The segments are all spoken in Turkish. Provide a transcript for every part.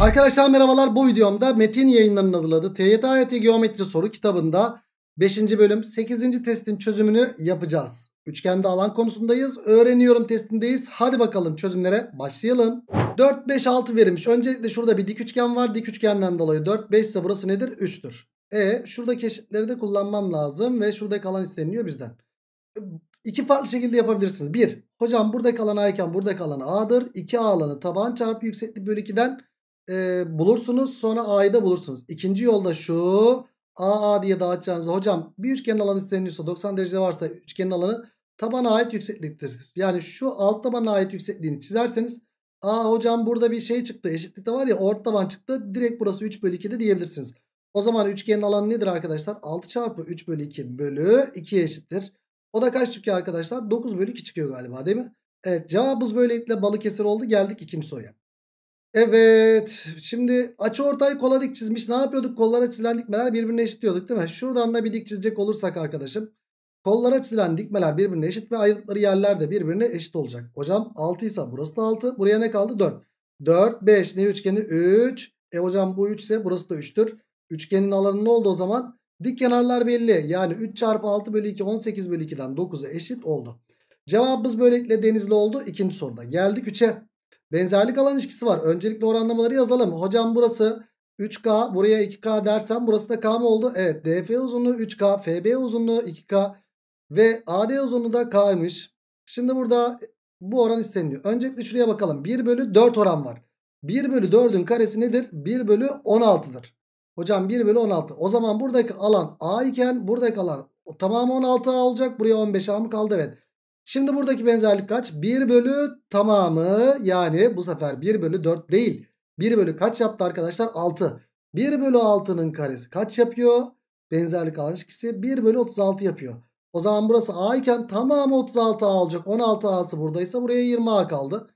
Arkadaşlar merhabalar bu videomda Metin yayınlarının hazırladığı TYT AYT Geometri soru kitabında 5. bölüm 8. testin çözümünü yapacağız. Üçgende alan konusundayız. Öğreniyorum testindeyiz. Hadi bakalım çözümlere başlayalım. 4, 5, 6 verilmiş. Öncelikle şurada bir dik üçgen var. Dik üçgenden dolayı 4, 5 ise burası nedir? 3'tür. E şurada eşitleri de kullanmam lazım ve şuradaki alan isteniliyor bizden. İki farklı şekilde yapabilirsiniz. 1. Hocam buradaki alan A iken buradaki alan A'dır. 2A alanı taban çarpı yükseklik bölü 2'den e, bulursunuz. Sonra A'yı da bulursunuz. İkinci yolda şu a a diye dağıtacağınızda hocam bir üçgenin alanı isteniyorsa 90 derece varsa üçgenin alanı tabana ait yüksekliktir. Yani şu alt tabana ait yüksekliğini çizerseniz a hocam burada bir şey çıktı eşitlikte var ya ort taban çıktı direkt burası 3 bölü 2'de diyebilirsiniz. O zaman üçgenin alanı nedir arkadaşlar? 6 çarpı 3 bölü 2 bölü 2'ye eşittir. O da kaç çıkıyor arkadaşlar? 9 bölü 2 çıkıyor galiba değil mi? Evet cevabımız böylelikle balık Balıkesir oldu. Geldik ikinci soruya. Evet. Şimdi açı ortay kola dik çizmiş. Ne yapıyorduk? Kollara çizilen dikmeler birbirine eşit diyorduk değil mi? Şuradan da bir dik çizecek olursak arkadaşım. Kollara çizilen dikmeler birbirine eşit ve ayrıtları yerler de birbirine eşit olacak. Hocam 6 ise burası da 6. Buraya ne kaldı? 4. 4, 5. Ne üçgeni? 3. E hocam bu 3 ise burası da 3'tür. Üçgenin alanı ne oldu o zaman? Dik kenarlar belli. Yani 3 çarpı 6 bölü 2 18 bölü 2'den 9'a eşit oldu. Cevabımız böylelikle denizli oldu. İkinci soruda geldik 3'e. Benzerlik alan ilişkisi var. Öncelikle oranlamaları yazalım. Hocam burası 3K buraya 2K dersen burası da K mı oldu? Evet DF uzunluğu 3K FB uzunluğu 2K ve AD uzunluğu da K'ymış. Şimdi burada bu oran isteniliyor. Öncelikle şuraya bakalım. 1 bölü 4 oran var. 1 bölü 4'ün karesi nedir? 1 bölü 16'dır. Hocam 1 bölü 16. O zaman buradaki alan A iken buradaki alan tamamı 16A olacak. Buraya 15A mı kaldı? Evet. Şimdi buradaki benzerlik kaç? 1 bölü tamamı yani bu sefer 1 bölü 4 değil. 1 bölü kaç yaptı arkadaşlar? 6. 1 bölü 6'nın karesi kaç yapıyor? Benzerlik ilişkisi 1 bölü 36 yapıyor. O zaman burası A iken tamamı 36 A olacak. 16 A'sı buradaysa buraya 20 A kaldı.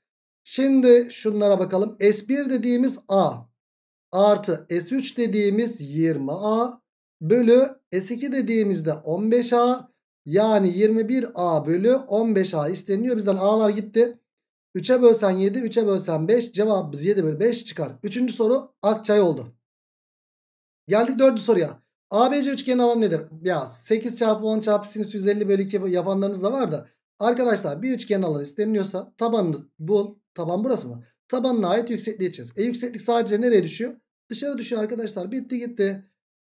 Şimdi şunlara bakalım. S1 dediğimiz A artı S3 dediğimiz 20A bölü S2 dediğimizde 15A yani 21a bölü 15a isteniyor. Bizden a'lar gitti. 3'e bölsen 7, 3'e bölsen 5. Cevabımız 7 bölü 5 çıkar. Üçüncü soru Akçay oldu. Geldik dördüncü soruya. ABC üçgenin alanı nedir? Ya 8 çarpı 10 çarpı sinüs 150 bölü 2 yapanlarınız da var da. Arkadaşlar bir üçgenin alanı isteniliyorsa tabanınız bul. Taban burası mı? Tabanına ait yüksekliği çiz. E yükseklik sadece nereye düşüyor? Dışarı düşüyor arkadaşlar. Bitti gitti.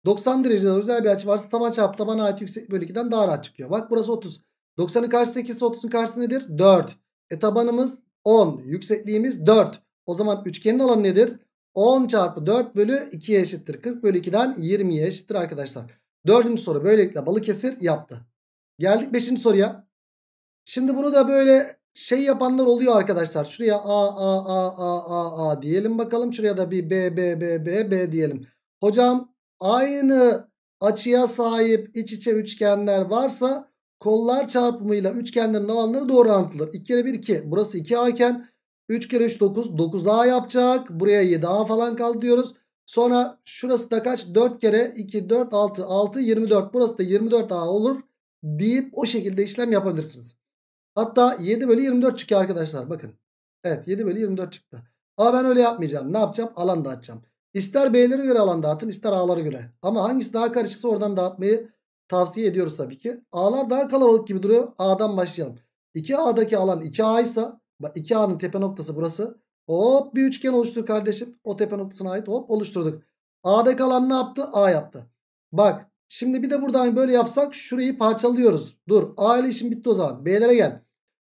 90 dereceden özel bir açı varsa taban çap tabana ait yüksek bölü 2'den daha rahat çıkıyor. Bak burası 30. 90'ın karşısı 8 30'un karşısı nedir? 4. E tabanımız 10. Yüksekliğimiz 4. O zaman üçgenin alanı nedir? 10 çarpı 4 bölü 2'ye eşittir. 40 bölü 2'den 20'ye eşittir arkadaşlar. Dördüncü soru böylelikle Balıkesir yaptı. Geldik beşinci soruya. Şimdi bunu da böyle şey yapanlar oluyor arkadaşlar. Şuraya A, A, A, A, A, A diyelim bakalım. Şuraya da bir B, B, B, B, B diyelim. Hocam aynı açıya sahip iç içe üçgenler varsa kollar çarpımıyla üçgenlerin alanları doğru orantılıdır. 2 kere 1 2. Burası 2A iken 3 kere 3 9. 9A yapacak. Buraya 7A falan kaldı diyoruz. Sonra şurası da kaç? 4 kere 2 4 6 6 24. Burası da 24A olur deyip o şekilde işlem yapabilirsiniz. Hatta 7 bölü 24 çıkıyor arkadaşlar bakın. Evet 7 bölü 24 çıktı. Ama ben öyle yapmayacağım. Ne yapacağım? Alan da açacağım. İster B'leri göre alan dağıtın ister A'ları göre. Ama hangisi daha karışıksa oradan dağıtmayı tavsiye ediyoruz tabii ki. A'lar daha kalabalık gibi duruyor. A'dan başlayalım. 2A'daki alan 2A ise 2A'nın tepe noktası burası. Hop bir üçgen oluştur kardeşim. O tepe noktasına ait hop oluşturduk. A'daki alan ne yaptı? A yaptı. Bak şimdi bir de buradan böyle yapsak şurayı parçalıyoruz. Dur A ile işim bitti o zaman. B'lere gel.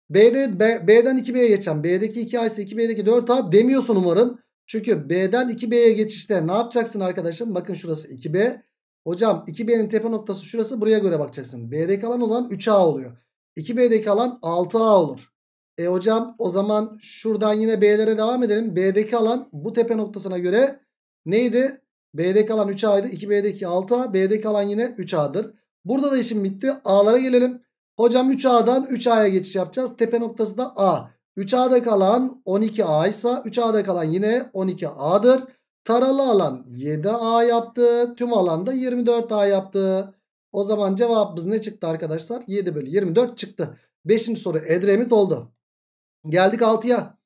B'de, B, B'den 2B'ye geçen. B'deki 2A ise 2B'deki 4A demiyorsun umarım. Çünkü B'den 2B'ye geçişte ne yapacaksın arkadaşım? Bakın şurası 2B. Hocam 2B'nin tepe noktası şurası buraya göre bakacaksın. B'deki alan o zaman 3A oluyor. 2B'deki alan 6A olur. E hocam o zaman şuradan yine B'lere devam edelim. B'deki alan bu tepe noktasına göre neydi? B'deki alan 3A'ydı. 2B'deki 6A. B'deki alan yine 3A'dır. Burada da işim bitti. A'lara gelelim. Hocam 3A'dan 3A'ya geçiş yapacağız. Tepe noktası da A. 3A'da kalan 12A ise 3A'da kalan yine 12A'dır. Taralı alan 7A yaptı. Tüm alanda 24A yaptı. O zaman cevabımız ne çıktı arkadaşlar? 7 bölü 24 çıktı. 5. soru Edremit oldu. Geldik 6'ya.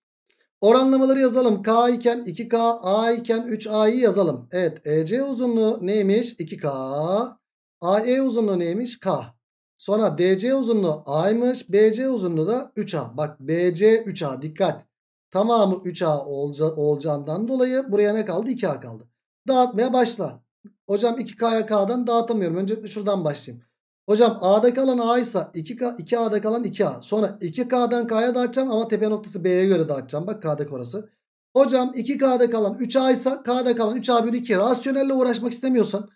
Oranlamaları yazalım. K iken 2K, A iken 3A'yı yazalım. Evet, EC uzunluğu neymiş? 2K. AE uzunluğu neymiş? K. Sonra DC uzunluğu A'ymış. BC uzunluğu da 3A. Bak BC 3A dikkat. Tamamı 3A olca, olacağından dolayı buraya ne kaldı? 2A kaldı. Dağıtmaya başla. Hocam 2K'ya K'dan dağıtamıyorum. Öncelikle şuradan başlayayım. Hocam A'da kalan A ise 2K, 2A'da kalan 2A. Sonra 2K'dan K'ya dağıtacağım ama tepe noktası B'ye göre dağıtacağım. Bak K'da orası. Hocam 2K'da kalan 3A ise K'da kalan 3A bölü 2. Rasyonelle uğraşmak istemiyorsan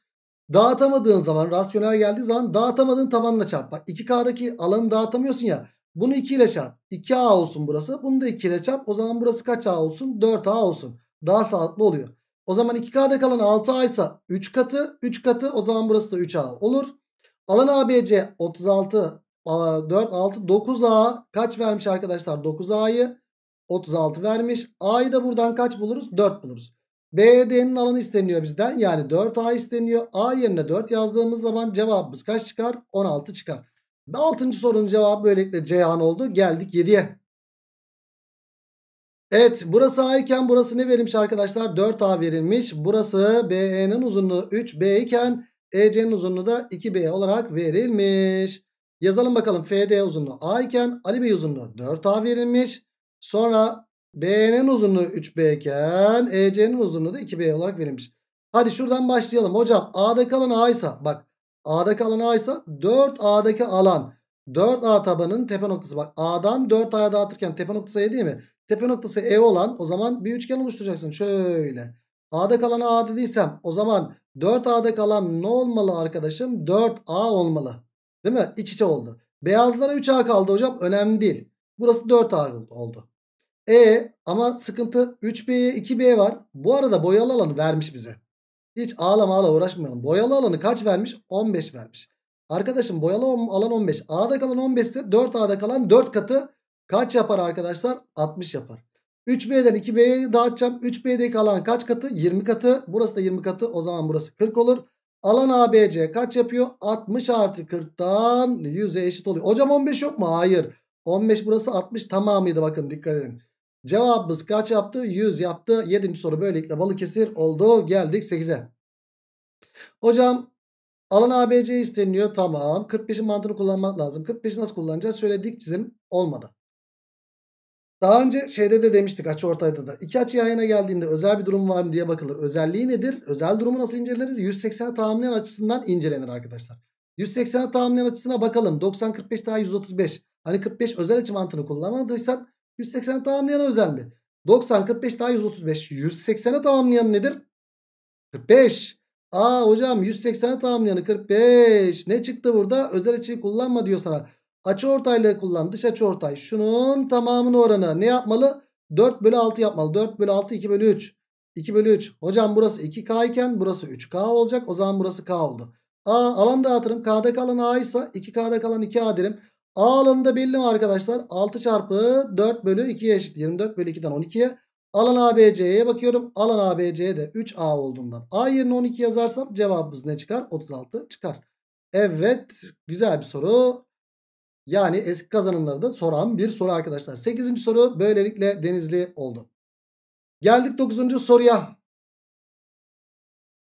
Dağıtamadığın zaman rasyonel geldiği zaman dağıtamadığın tabanla çarp. Bak 2K'daki alanı dağıtamıyorsun ya. Bunu 2 ile çarp. 2A olsun burası. Bunu da 2 ile çarp. O zaman burası kaç A olsun? 4A olsun. Daha sağlıklı oluyor. O zaman 2K'da kalan 6A ise 3 katı. 3 katı o zaman burası da 3A olur. Alan ABC 36 4 6 9A kaç vermiş arkadaşlar? 9A'yı 36 vermiş. A'yı da buradan kaç buluruz? 4 buluruz. BD'nin alanı isteniyor bizden. Yani 4A isteniyor. A yerine 4 yazdığımız zaman cevabımız kaç çıkar? 16 çıkar. 6. sorunun cevabı böylelikle Ceyhan oldu. Geldik 7'ye. Evet burası A iken burası ne verilmiş arkadaşlar? 4A verilmiş. Burası BE'nin uzunluğu 3B iken EC'nin uzunluğu da 2B olarak verilmiş. Yazalım bakalım FD uzunluğu A iken Ali Bey uzunluğu 4A verilmiş. Sonra DE'nin uzunluğu 3B iken EC'nin uzunluğu da 2B olarak verilmiş. Hadi şuradan başlayalım. Hocam A'daki alan A ise bak A'daki alan A ise 4A'daki alan 4A tabanının tepe noktası. Bak A'dan 4A'ya dağıtırken tepe noktası E değil mi? Tepe noktası E olan o zaman bir üçgen oluşturacaksın. Şöyle. A'da kalan A dediysem o zaman 4A'da kalan ne olmalı arkadaşım? 4A olmalı. Değil mi? İç içe oldu. Beyazlara 3A kaldı hocam. Önemli değil. Burası 4A oldu. E ama sıkıntı 3B'ye 2B var. Bu arada boyalı alanı vermiş bize. Hiç ağlama ağla uğraşmayalım. Boyalı alanı kaç vermiş? 15 vermiş. Arkadaşım boyalı alan 15. A'da kalan 15 ise 4A'da kalan 4 katı kaç yapar arkadaşlar? 60 yapar. 3B'den 2B'ye dağıtacağım. 3B'de alan kaç katı? 20 katı. Burası da 20 katı. O zaman burası 40 olur. Alan ABC kaç yapıyor? 60 artı 40'tan 100'e eşit oluyor. Hocam 15 yok mu? Hayır. 15 burası 60 tamamıydı bakın dikkat edin. Cevabımız kaç yaptı? 100 yaptı. 7. soru böylelikle Balıkesir oldu. Geldik 8'e. Hocam alan ABC isteniyor. Tamam. 45'in mantığını kullanmak lazım. 45'i nasıl kullanacağız? Şöyle dik çizim olmadı. Daha önce şeyde de demiştik açı ortayda da. İki açı yayına geldiğinde özel bir durum var mı diye bakılır. Özelliği nedir? Özel durumu nasıl incelenir? 180'e tamamlayan açısından incelenir arkadaşlar. 180'e tamamlayan açısına bakalım. 90, 45 daha 135. Hani 45 özel açı mantığını kullanmadıysan 180'e tamamlayan özeldi. 90 45 daha 135. 180'e tamamlayan nedir? 45. Aa hocam 180'e tamamlayanı 45. Ne çıktı burada? Özel açıyı kullanma diyor sana. Açı ortaylığı kullan. Dış açı ortay. Şunun tamamının oranı. Ne yapmalı? 4 bölü 6 yapmalı. 4 bölü 6 2 bölü 3. 2 bölü 3. Hocam burası 2K iken burası 3K olacak. O zaman burası K oldu. A alan dağıtırım. K'da kalan A ise 2K'da kalan 2A derim. A alanında belli mi arkadaşlar? 6 çarpı 4 bölü 2'ye eşit. 24 bölü 2'den 12'ye. Alan ABC'ye bakıyorum. Alan ABC'ye de 3A olduğundan. A yerine 12 yazarsam cevabımız ne çıkar? 36 çıkar. Evet güzel bir soru. Yani eski kazanımları da soran bir soru arkadaşlar. 8. soru böylelikle denizli oldu. Geldik 9. soruya.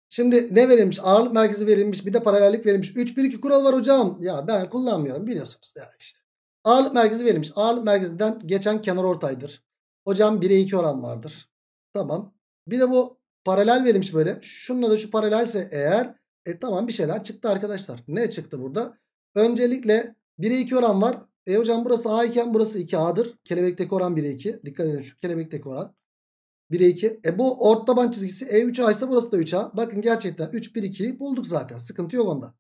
Şimdi ne verilmiş? Ağırlık merkezi verilmiş. Bir de paralellik verilmiş. 3-1-2 kural var hocam. Ya ben kullanmıyorum biliyorsunuz. Ya işte. Ağırlık merkezi verilmiş. Ağırlık merkezinden geçen kenar ortaydır. Hocam 1'e 2 oran vardır. Tamam. Bir de bu paralel verilmiş böyle. Şununla da şu paralelse eğer e tamam bir şeyler çıktı arkadaşlar. Ne çıktı burada? Öncelikle 1'e 2 oran var. E hocam burası A iken burası 2A'dır. Kelebekteki oran 1'e 2. Dikkat edin şu kelebekteki oran. 1'e 2. E bu ort taban çizgisi E3A ise burası da 3A. Bakın gerçekten 3, 1, 2'yi bulduk zaten. Sıkıntı yok onda.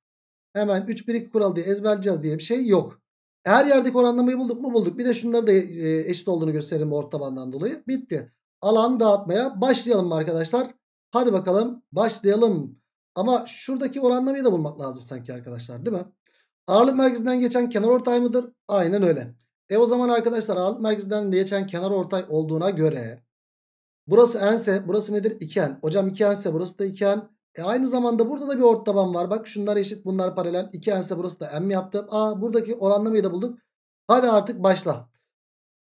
Hemen 3, 1, 2 kuralı diye ezberleyeceğiz diye bir şey yok. Her yerdeki oranlamayı bulduk mu bulduk. Bir de şunları da e, eşit olduğunu gösterelim ort tabandan dolayı. Bitti. Alan dağıtmaya başlayalım arkadaşlar. Hadi bakalım başlayalım. Ama şuradaki oranlamayı da bulmak lazım sanki arkadaşlar değil mi? Ağırlık merkezinden geçen kenar ortay mıdır? Aynen öyle. E o zaman arkadaşlar ağırlık merkezinden geçen kenar ortay olduğuna göre Burası n burası nedir? 2 Hocam 2n burası da iken E aynı zamanda burada da bir ort taban var. Bak şunlar eşit bunlar paralel. İki n burası da m yaptı. Aa buradaki oranlamayı da bulduk. Hadi artık başla.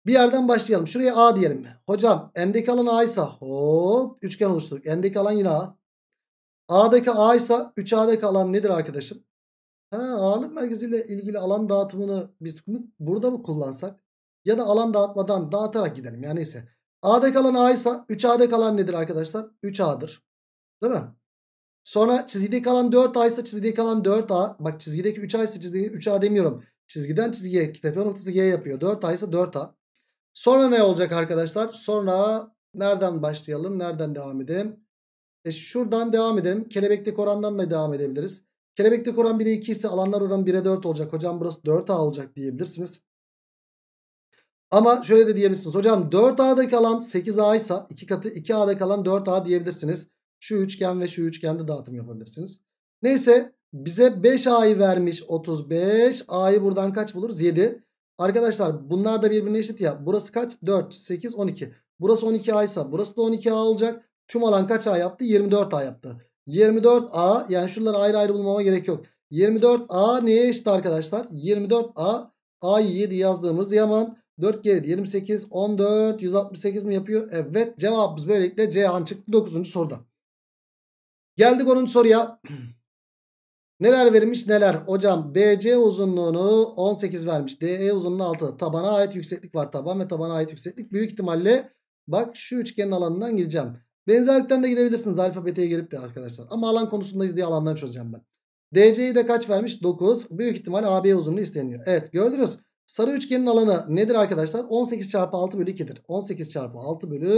Bir yerden başlayalım. Şuraya a diyelim mi? Hocam n'deki alan a ise hop üçgen oluşturduk. N'deki alan yine a. A'daki a ise 3a'daki alan nedir arkadaşım? Ha, ağırlık merkeziyle ilgili alan dağıtımını biz burada mı kullansak? Ya da alan dağıtmadan dağıtarak gidelim. Yani neyse. A'da kalan A ise 3A'da kalan nedir arkadaşlar? 3A'dır. Değil mi? Sonra çizgide kalan 4A çizgide kalan 4A. Bak çizgideki 3A ise çizgide 3A demiyorum. Çizgiden çizgiye etkiletiyor. Noktası G yapıyor. 4A ise 4A. Sonra ne olacak arkadaşlar? Sonra nereden başlayalım? Nereden devam edelim? E şuradan devam edelim. Kelebeklik orandan da devam edebiliriz. Kelebeklik oran 1'e 2 ise alanlar oranı 1'e 4 olacak. Hocam burası 4A olacak diyebilirsiniz. Ama şöyle de diyebilirsiniz. Hocam 4A'daki alan 8A ise 2 katı 2 a'da kalan 4A diyebilirsiniz. Şu üçgen ve şu üçgende dağıtım yapabilirsiniz. Neyse bize 5A'yı vermiş 35. A'yı buradan kaç buluruz? 7. Arkadaşlar bunlar da birbirine eşit ya. Burası kaç? 4, 8, 12. Burası 12A ise burası da 12A olacak. Tüm alan kaç A yaptı? 24A yaptı. 24A yani şunları ayrı ayrı bulmama gerek yok. 24A neye eşit arkadaşlar? 24A A'yı 7 yazdığımız zaman 4 geri diyelim 8. 14. 168 mi yapıyor? Evet cevabımız böylelikle Ceyhan çıktı 9. soruda. Geldik 10. soruya. Neler verilmiş neler? Hocam BC uzunluğunu 18 vermiş. DE uzunluğu 6. Tabana ait yükseklik var. Taban ve tabana ait yükseklik. Büyük ihtimalle bak şu üçgenin alanından gideceğim. Benzerlikten de gidebilirsiniz alfabeteye girip de arkadaşlar. Ama alan konusundayız diye alandan çözeceğim ben. DC'yi de kaç vermiş? 9. Büyük ihtimal AB uzunluğu isteniyor. Evet gördünüz. Sarı üçgenin alanı nedir arkadaşlar? 18 çarpı 6 bölü 2'dir. 18 çarpı 6 bölü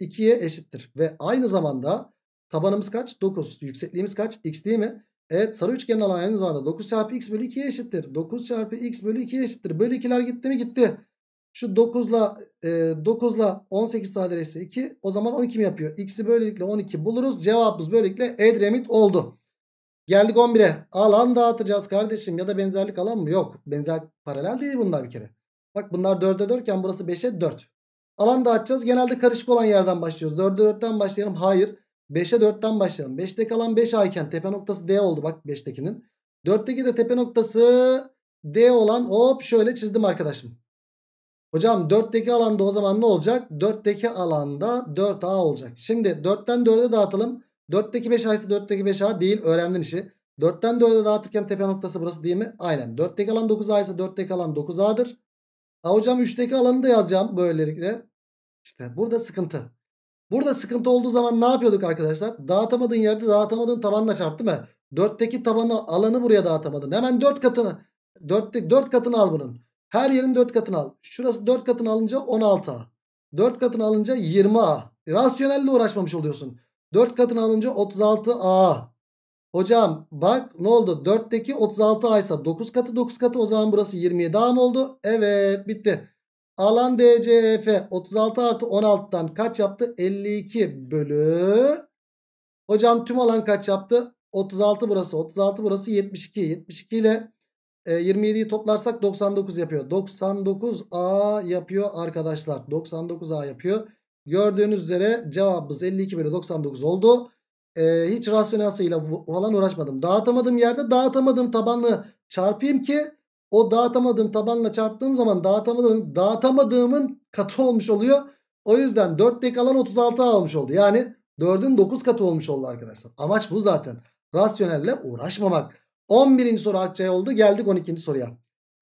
2'ye eşittir. Ve aynı zamanda tabanımız kaç? 9. Yüksekliğimiz kaç? X değil mi? Evet sarı üçgenin alanı aynı zamanda 9 çarpı x bölü 2'ye eşittir. 9 çarpı x bölü 2'ye eşittir. Bölü 2'ler gitti mi? Gitti. Şu 9'la ile 9 18 sadeleşse 2 o zaman 12 mi yapıyor? X'i böylelikle 12 buluruz. Cevabımız böylelikle Edremit oldu. Geldik 11'e. Alan dağıtacağız kardeşim ya da benzerlik alan mı? Yok. Benzer paralel değil bunlar bir kere. Bak bunlar 4'e 4 burası 5'e 4. Alan dağıtacağız. Genelde karışık olan yerden başlıyoruz. 4'e 4'ten başlayalım. Hayır. 5'e 4'ten başlayalım. 5'te alan 5A iken tepe noktası D oldu bak 5'tekinin. 4'teki de tepe noktası D olan hop şöyle çizdim arkadaşım. Hocam 4'teki alanda o zaman ne olacak? 4'teki alanda 4A olacak. Şimdi 4'ten 4'e dağıtalım. 4'teki 5A ise 4'teki 5A değil öğrendin işi. 4'ten 4'e dağıtırken tepe noktası burası değil mi? Aynen. 4'teki alan 9A ise 4'teki alan 9A'dır. A hocam 3'teki alanı da yazacağım böylelikle. İşte burada sıkıntı. Burada sıkıntı olduğu zaman ne yapıyorduk arkadaşlar? Dağıtamadığın yerde dağıtamadığın tabanla çarptı mı? 4'teki tabanı alanı buraya dağıtamadın. Hemen 4 katını 4, 4 katını al bunun. Her yerin 4 katını al. Şurası 4 katını alınca 16A. 4 katını alınca 20A. Rasyonelle uğraşmamış oluyorsun. 4 katını alınca 36A. Hocam bak ne oldu? 4'teki 36A ise 9 katı 9 katı o zaman burası 27A mı oldu? Evet bitti. Alan DCF 36 artı 16'dan kaç yaptı? 52 bölü. Hocam tüm alan kaç yaptı? 36 burası 36 burası 72. 72 ile e, 27'yi toplarsak 99 yapıyor. 99A yapıyor arkadaşlar. 99A yapıyor. Gördüğünüz üzere cevabımız 52 bölü 99 oldu. Ee, hiç rasyonel sayıyla falan uğraşmadım. Dağıtamadığım yerde dağıtamadığım tabanlı çarpayım ki o dağıtamadığım tabanla çarptığım zaman dağıtamadığım, dağıtamadığımın katı olmuş oluyor. O yüzden 4'teki alan 36 almış oldu. Yani 4'ün 9 katı olmuş oldu arkadaşlar. Amaç bu zaten. Rasyonelle uğraşmamak. 11. soru Akçay oldu. Geldik 12. soruya.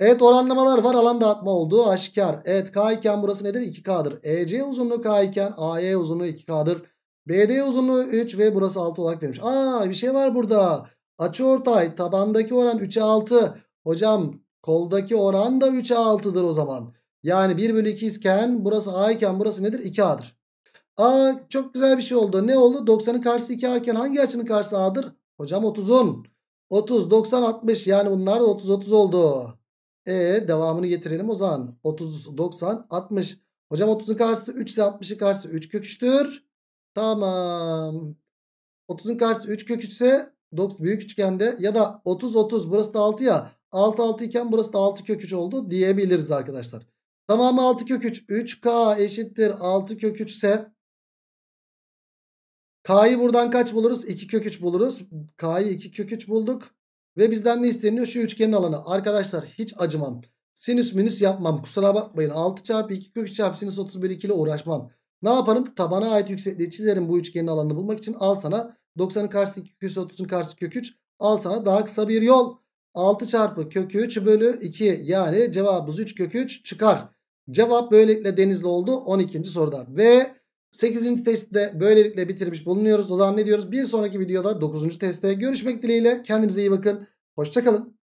Evet oranlamalar var alan dağıtma olduğu aşikar. Evet K iken burası nedir? 2K'dır. EC uzunluğu K iken AE uzunluğu 2K'dır. BD uzunluğu 3 ve burası 6 olarak verilmiş. Aa bir şey var burada. Açı ortay tabandaki oran 3'e 6. Hocam koldaki oran da 3'e 6'dır o zaman. Yani 1 bölü 2 iken burası A iken burası nedir? 2A'dır. Aa çok güzel bir şey oldu. Ne oldu? 90'ın karşısı 2A iken hangi açının karşısı A'dır? Hocam 30'un. 30, 90, 60 yani bunlar da 30, 30 oldu. E devamını getirelim o zaman. 30, 90, 60. Hocam 30'un karşısı 3 ise 60'ın karşısı 3 kök 3'tür. Tamam. 30'un karşısı 3 kök 3 ise 9, büyük üçgende ya da 30 30 burası da 6 ya. 6 6 iken burası da 6 kök 3 oldu diyebiliriz arkadaşlar. Tamamı 6 kök 3. 3K eşittir 6 kök 3 ise K'yı buradan kaç buluruz? 2 kök 3 buluruz. K'yı 2 kök 3 bulduk. Ve bizden ne isteniyor? Şu üçgenin alanı. Arkadaşlar hiç acımam. Sinüs minüs yapmam. Kusura bakmayın. 6 çarpı 2 kök çarpı sinüs 31 2 ile uğraşmam. Ne yaparım? Tabana ait yüksekliği çizerim bu üçgenin alanını bulmak için. Al sana 90'ın karşısı 2 kök 30'un karşısı kök 3. Al sana daha kısa bir yol. 6 çarpı kök 3 bölü 2 yani cevabımız 3 kök 3 çıkar. Cevap böylelikle denizli oldu 12. soruda. Ve 8. testi de böylelikle bitirmiş bulunuyoruz. O zaman ne diyoruz? Bir sonraki videoda 9. testte görüşmek dileğiyle. Kendinize iyi bakın. Hoşçakalın.